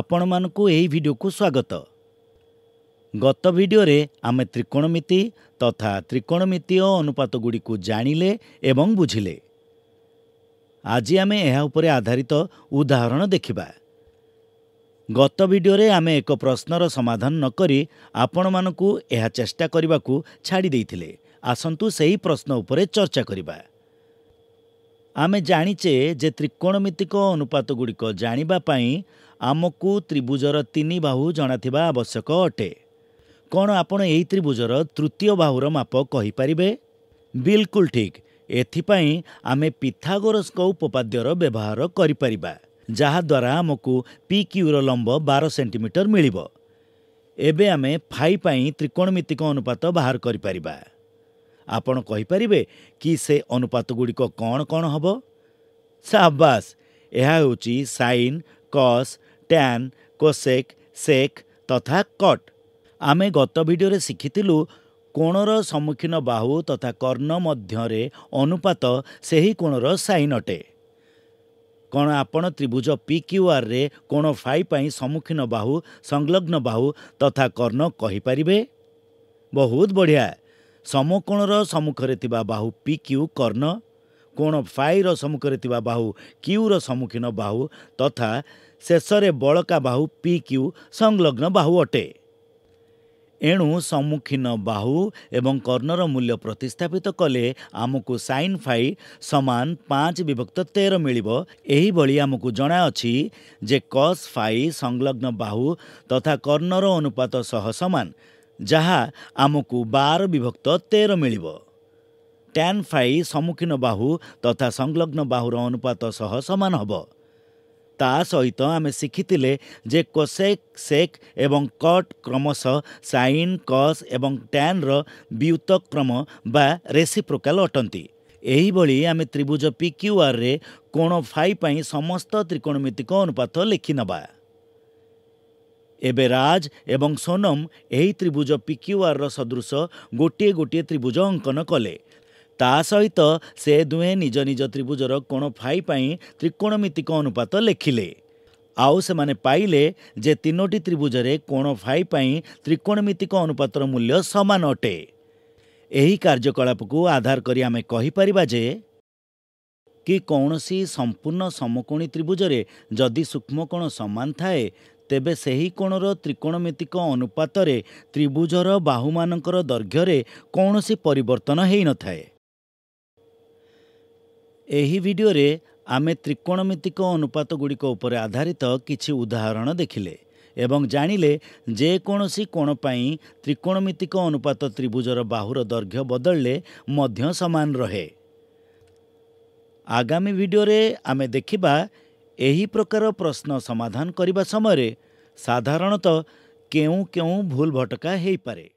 ଆପଣମାନଙ୍କୁ ଏହି ଭିଡ଼ିଓକୁ ସ୍ୱାଗତ ଗତ ଭିଡ଼ିଓରେ ଆମେ ତ୍ରିକୋଣମିତି ତଥା ତ୍ରିକୋଣମିତୀୟ ଅନୁପାତଗୁଡ଼ିକୁ ଜାଣିଲେ ଏବଂ ବୁଝିଲେ ଆଜି ଆମେ ଏହା ଉପରେ ଆଧାରିତ ଉଦାହରଣ ଦେଖିବା ଗତ ଭିଡ଼ିଓରେ ଆମେ ଏକ ପ୍ରଶ୍ନର ସମାଧାନ ନ କରି ଆପଣମାନଙ୍କୁ ଏହା ଚେଷ୍ଟା କରିବାକୁ ଛାଡ଼ି ଦେଇଥିଲେ ଆସନ୍ତୁ ସେହି ପ୍ରଶ୍ନ ଉପରେ ଚର୍ଚ୍ଚା କରିବା ଆମେ ଜାଣିଛେ ଯେ ତ୍ରିକୋଣମିତିକ ଅନୁପାତଗୁଡ଼ିକ ଜାଣିବା ପାଇଁ ଆମକୁ ତ୍ରିଭୁଜର ତିନି ବାହୁ ଜଣାଥିବା ଆବଶ୍ୟକ ଅଟେ କ'ଣ ଆପଣ ଏହି ତ୍ରିଭୁଜର ତୃତୀୟ ବାହୁର ମାପ କହିପାରିବେ ବିଲକୁଲ ଠିକ୍ ଏଥିପାଇଁ ଆମେ ପିଥାଗୋରସ୍ଙ୍କ ଉପପାଦ୍ୟର ବ୍ୟବହାର କରିପାରିବା ଯାହାଦ୍ୱାରା ଆମକୁ ପି କ୍ୟୁର ଲମ୍ବ ବାର ସେଣ୍ଟିମିଟର ମିଳିବ ଏବେ ଆମେ ଫାଇ ପାଇଁ ତ୍ରିକୋଣମିତିକ ଅନୁପାତ ବାହାର କରିପାରିବା ଆପଣ କହିପାରିବେ କି ସେ ଅନୁପାତ ଗୁଡ଼ିକ କ'ଣ କ'ଣ ହେବ ସାବାସ୍ ଏହା ହେଉଛି sine cos tan cosec sec ତଥା କଟ୍ ଆମେ ଗତ ଭିଡ଼ିଓରେ ଶିଖିଥିଲୁ କୋଣର ସମ୍ମୁଖୀନ ବାହୁ ତଥା କର୍ଣ୍ଣ ମଧ୍ୟରେ ଅନୁପାତ ସେହି କୋଣର ସାଇନ୍ ଅଟେ କ'ଣ ଆପଣ ତ୍ରିଭୁଜ ପି କ୍ୟୁ ଆର୍ରେ କୋଣ ଫାଇ ପାଇଁ ସମ୍ମୁଖୀନ ବାହୁ ସଂଲଗ୍ନ ବାହୁ ତଥା କର୍ଣ୍ଣ କହିପାରିବେ ବହୁତ ବଢ଼ିଆ ସମକୋଣର ସମ୍ମୁଖରେ ଥିବା ବାହୁ ପି କ୍ୟୁ କର୍ଣ୍ଣ କୋଣ ଫାଇର ସମ୍ମୁଖରେ ଥିବା ବାହୁ କ୍ୟୁର ସମ୍ମୁଖୀନ ବାହୁ ତଥା ଶେଷରେ ବଳକା ବାହୁ ପି କ୍ୟୁ ସଂଲଗ୍ନ ବାହୁ ଅଟେ ଏଣୁ ସମ୍ମୁଖୀନ ବାହୁ ଏବଂ କର୍ଣ୍ଣର ମୂଲ୍ୟ ପ୍ରତିସ୍ଥାପିତ କଲେ ଆମକୁ ସାଇନ୍ ଫାଇ ସମାନ ପାଞ୍ଚ ବିଭକ୍ତ ତେର ମିଳିବ ଏହିଭଳି ଆମକୁ ଜଣାଅଛି ଯେ କସ୍ ଫାଇ ସଂଲଗ୍ନ ବାହୁ ତଥା କର୍ଣ୍ଣର ଅନୁପାତ ସହ ସମାନ ଯାହା ଆମକୁ ବାର ବିଭକ୍ତ ତେର ମିଳିବ ଟ୍ୟାନ୍ ଫାଇ ସମ୍ମୁଖୀନ ବାହୁ ତଥା ସଂଲଗ୍ନ ବାହୁର ଅନୁପାତ ସହ ସମାନ ହେବ ତା ସହିତ ଆମେ ଶିଖିଥିଲେ ଯେ କୋସେକ୍ ସେକ୍ ଏବଂ କଟ୍ କ୍ରମଶଃ ସାଇନ୍ କସ୍ ଏବଂ ଟ୍ୟାନ୍ର ବ୍ୟୁତକ୍ରମ ବା ରେସିପ୍ରୋକାଲ ଅଟନ୍ତି ଏହିଭଳି ଆମେ ତ୍ରିଭୁଜ ପି କ୍ୟୁ ଆର୍ରେ କୋଣ ଫାଇ ପାଇଁ ସମସ୍ତ ତ୍ରିକୋଣମିତିକ ଅନୁପାତ ଲେଖିନେବା ଏବେ ରାଜ ଏବଂ ସୋନମ୍ ଏହି ତ୍ରିଭୁଜ ପି କ୍ୟୁ ଆର୍ର ସଦୃଶ ଗୋଟିଏ ଗୋଟିଏ ତ୍ରିଭୁଜ ଅଙ୍କନ କଲେ ତା ସହିତ ସେ ଦୁହେଁ ନିଜ ନିଜ ତ୍ରିଭୁଜର କୋଣ ଫାଇ ପାଇଁ ତ୍ରିକୋଣମିତିକ ଅନୁପାତ ଲେଖିଲେ ଆଉ ସେମାନେ ପାଇଲେ ଯେ ତିନୋଟି ତ୍ରିଭୁଜରେ କୋଣ ଫାଇ ପାଇଁ ତ୍ରିକୋଣମିତିକ ଅନୁପାତର ମୂଲ୍ୟ ସମାନ ଅଟେ ଏହି କାର୍ଯ୍ୟକଳାପକୁ ଆଧାର କରି ଆମେ କହିପାରିବା ଯେ କି କୌଣସି ସମ୍ପୂର୍ଣ୍ଣ ସମକୋଣୀ ତ୍ରିଭୁଜରେ ଯଦି ସୂକ୍ଷ୍ମକୋଣ ସମାନ ଥାଏ ତେବେ ସେହି କୋଣର ତ୍ରିକୋଣମିତିକ ଅନୁପାତରେ ତ୍ରିଭୁଜର ବାହୁମାନଙ୍କର ଦୈର୍ଘ୍ୟରେ କୌଣସି ପରିବର୍ତ୍ତନ ହୋଇନଥାଏ ଏହି ଭିଡ଼ିଓରେ ଆମେ ତ୍ରିକୋଣମିତିକ ଗୁଡ଼ିକ ଉପରେ ଆଧାରିତ କିଛି ଉଦାହରଣ ଦେଖିଲେ ଏବଂ ଜାଣିଲେ ଯେକୌଣସି କୋଣ ପାଇଁ ତ୍ରିକୋଣମିତିକ ଅନୁପାତ ତ୍ରିଭୁଜର ବାହୁର ଦୈର୍ଘ୍ୟ ବଦଳିଲେ ମଧ୍ୟ ସମାନ ରହେ ଆଗାମୀ ଭିଡ଼ିଓରେ ଆମେ ଦେଖିବା ଏହି ପ୍ରକାର ପ୍ରଶ୍ନ ସମାଧାନ କରିବା ସମୟରେ ସାଧାରଣତଃ କେଉଁ କେଉଁ ଭୁଲ ଭଟକା ହୋଇପାରେ